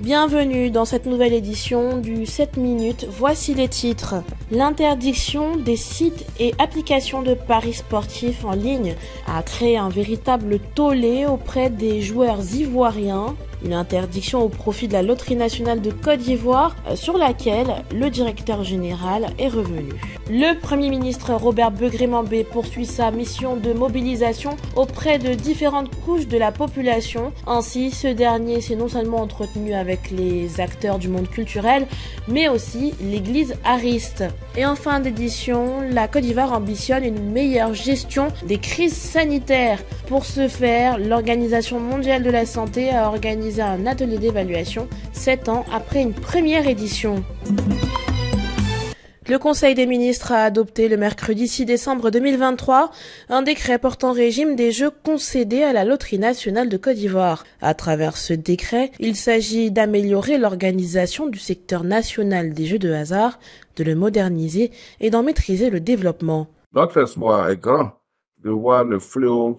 Bienvenue dans cette nouvelle édition du 7 minutes. Voici les titres. L'interdiction des sites et applications de paris sportifs en ligne a créé un véritable tollé auprès des joueurs ivoiriens. Une interdiction au profit de la Loterie nationale de Côte d'Ivoire euh, sur laquelle le directeur général est revenu. Le Premier ministre Robert Begrimambé poursuit sa mission de mobilisation auprès de différentes couches de la population. Ainsi, ce dernier s'est non seulement entretenu avec les acteurs du monde culturel, mais aussi l'église ariste. Et en fin d'édition, la Côte d'Ivoire ambitionne une meilleure gestion des crises sanitaires. Pour ce faire, l'Organisation mondiale de la santé a organisé un atelier d'évaluation 7 ans après une première édition. Le Conseil des ministres a adopté le mercredi 6 décembre 2023 un décret portant régime des jeux concédés à la Loterie nationale de Côte d'Ivoire. À travers ce décret, il s'agit d'améliorer l'organisation du secteur national des jeux de hasard, de le moderniser et d'en maîtriser le développement. Notre espoir est grand de voir le fléau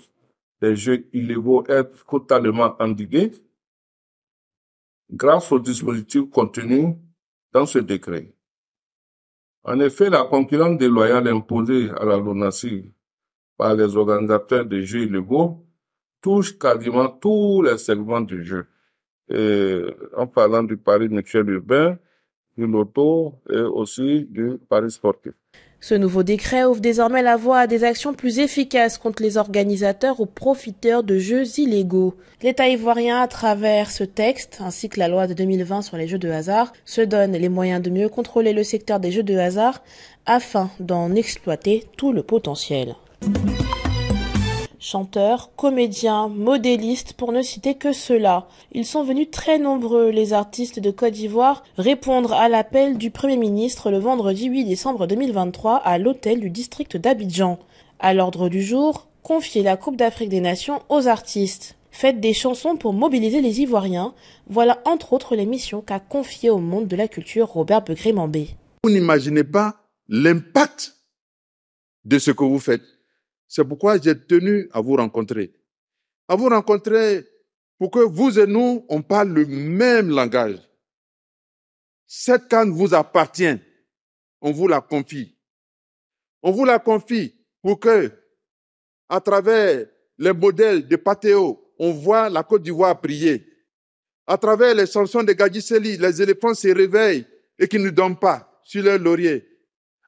des jeux illégaux être totalement endigué grâce aux dispositifs contenus dans ce décret. En effet, la concurrence déloyale imposée à la lunatie par les organisateurs de jeux illégaux touche quasiment tous les segments du jeu. en parlant du paris mutuel urbain, du loto et aussi du paris sportif. Ce nouveau décret ouvre désormais la voie à des actions plus efficaces contre les organisateurs ou profiteurs de jeux illégaux. L'État ivoirien, à travers ce texte, ainsi que la loi de 2020 sur les jeux de hasard, se donne les moyens de mieux contrôler le secteur des jeux de hasard afin d'en exploiter tout le potentiel. Chanteurs, comédiens, modélistes, pour ne citer que ceux-là. Ils sont venus très nombreux, les artistes de Côte d'Ivoire, répondre à l'appel du Premier ministre le vendredi 8 décembre 2023 à l'hôtel du district d'Abidjan. À l'ordre du jour, confier la Coupe d'Afrique des Nations aux artistes. Faites des chansons pour mobiliser les Ivoiriens. Voilà entre autres les missions qu'a confiées au monde de la culture Robert Begrémambé. Vous n'imaginez pas l'impact de ce que vous faites. C'est pourquoi j'ai tenu à vous rencontrer. À vous rencontrer pour que vous et nous, on parle le même langage. Cette canne vous appartient. On vous la confie. On vous la confie pour que, à travers les modèles de Pateo, on voit la Côte d'Ivoire prier. À travers les chansons de Gadjiseli, les éléphants se réveillent et qui ne dorment pas sur leurs laurier.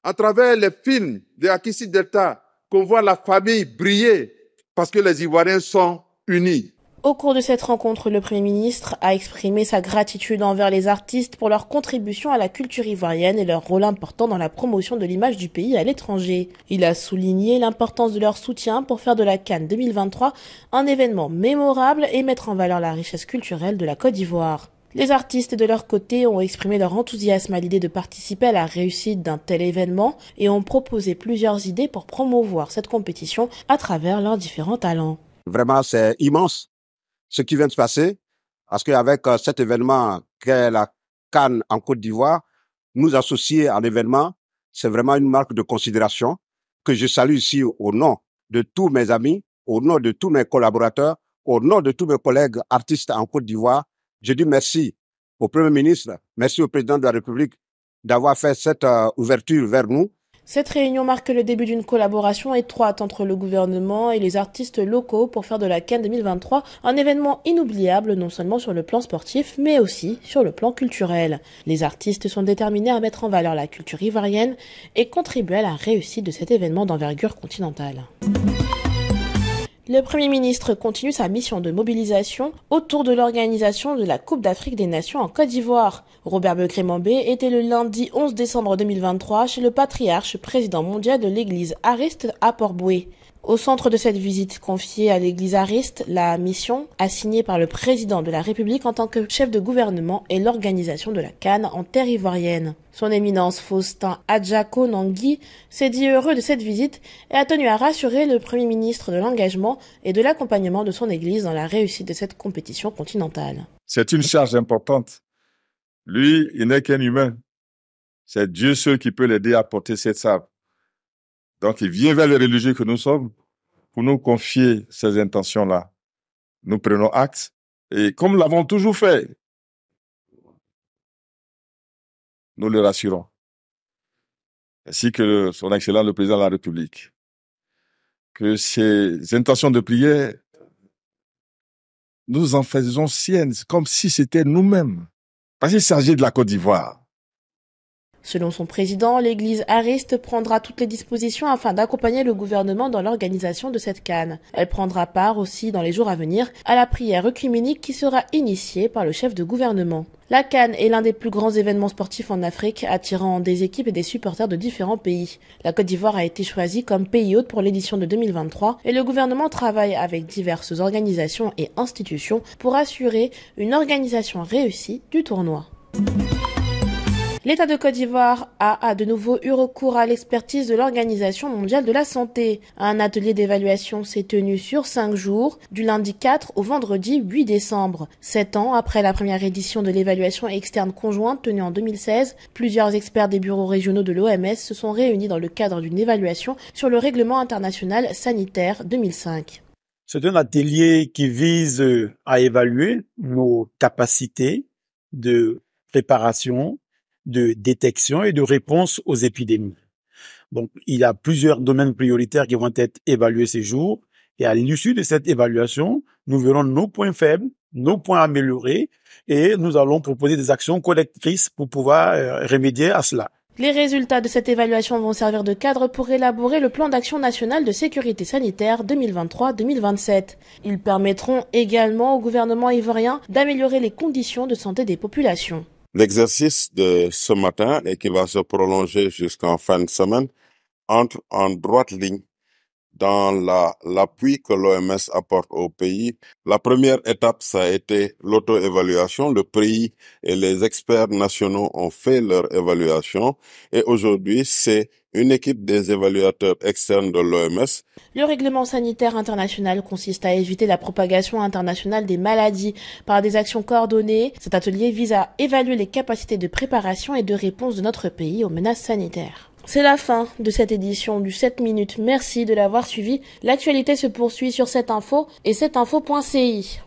À travers les films de Akissi Delta, qu'on voit la famille briller parce que les Ivoiriens sont unis. Au cours de cette rencontre, le Premier ministre a exprimé sa gratitude envers les artistes pour leur contribution à la culture ivoirienne et leur rôle important dans la promotion de l'image du pays à l'étranger. Il a souligné l'importance de leur soutien pour faire de la Cannes 2023 un événement mémorable et mettre en valeur la richesse culturelle de la Côte d'Ivoire. Les artistes, de leur côté, ont exprimé leur enthousiasme à l'idée de participer à la réussite d'un tel événement et ont proposé plusieurs idées pour promouvoir cette compétition à travers leurs différents talents. Vraiment, c'est immense ce qui vient de se passer, parce qu'avec euh, cet événement qu'est la Cannes en Côte d'Ivoire, nous associer à l'événement, c'est vraiment une marque de considération que je salue ici au nom de tous mes amis, au nom de tous mes collaborateurs, au nom de tous mes collègues artistes en Côte d'Ivoire je dis merci au Premier ministre, merci au Président de la République d'avoir fait cette euh, ouverture vers nous. Cette réunion marque le début d'une collaboration étroite entre le gouvernement et les artistes locaux pour faire de la Cannes 2023 un événement inoubliable non seulement sur le plan sportif mais aussi sur le plan culturel. Les artistes sont déterminés à mettre en valeur la culture ivoirienne et contribuer à la réussite de cet événement d'envergure continentale. Le Premier ministre continue sa mission de mobilisation autour de l'organisation de la Coupe d'Afrique des Nations en Côte d'Ivoire. Robert Bekremambé était le lundi 11 décembre 2023 chez le patriarche président mondial de l'Église Ariste à port au centre de cette visite confiée à l'église ariste, la mission, assignée par le président de la République en tant que chef de gouvernement, est l'organisation de la Cannes en terre ivoirienne. Son éminence Faustin Adjako Nangui s'est dit heureux de cette visite et a tenu à rassurer le Premier ministre de l'engagement et de l'accompagnement de son Église dans la réussite de cette compétition continentale. C'est une charge importante. Lui, il n'est qu'un humain. C'est Dieu seul qui peut l'aider à porter cette sable. Donc, il vient vers les religieux que nous sommes pour nous confier ces intentions-là. Nous prenons acte et comme l'avons toujours fait, nous le rassurons. Ainsi que son excellent le Président de la République. Que ces intentions de prière, nous en faisons siennes, comme si c'était nous-mêmes. Parce qu'il s'agit de la Côte d'Ivoire. Selon son président, l'église Ariste prendra toutes les dispositions afin d'accompagner le gouvernement dans l'organisation de cette canne. Elle prendra part aussi dans les jours à venir à la prière œcuménique qui sera initiée par le chef de gouvernement. La Cannes est l'un des plus grands événements sportifs en Afrique, attirant des équipes et des supporters de différents pays. La Côte d'Ivoire a été choisie comme pays hôte pour l'édition de 2023 et le gouvernement travaille avec diverses organisations et institutions pour assurer une organisation réussie du tournoi. L'État de Côte d'Ivoire a, de nouveau eu recours à l'expertise de l'Organisation mondiale de la santé. Un atelier d'évaluation s'est tenu sur cinq jours, du lundi 4 au vendredi 8 décembre. Sept ans après la première édition de l'évaluation externe conjointe tenue en 2016, plusieurs experts des bureaux régionaux de l'OMS se sont réunis dans le cadre d'une évaluation sur le règlement international sanitaire 2005. C'est un atelier qui vise à évaluer nos capacités de préparation, de détection et de réponse aux épidémies. il y a plusieurs domaines prioritaires qui vont être évalués ces jours. Et à l'issue de cette évaluation, nous verrons nos points faibles, nos points améliorés, et nous allons proposer des actions collectrices pour pouvoir euh, remédier à cela. Les résultats de cette évaluation vont servir de cadre pour élaborer le plan d'action national de sécurité sanitaire 2023-2027. Ils permettront également au gouvernement ivoirien d'améliorer les conditions de santé des populations. L'exercice de ce matin et qui va se prolonger jusqu'en fin de semaine entre en droite ligne dans l'appui que l'OMS apporte au pays. La première étape, ça a été l'auto-évaluation. Le pays et les experts nationaux ont fait leur évaluation et aujourd'hui, c'est une équipe des évaluateurs externes de l'OMS. Le règlement sanitaire international consiste à éviter la propagation internationale des maladies par des actions coordonnées. Cet atelier vise à évaluer les capacités de préparation et de réponse de notre pays aux menaces sanitaires. C'est la fin de cette édition du 7 minutes. Merci de l'avoir suivi. L'actualité se poursuit sur cette info et cette infoci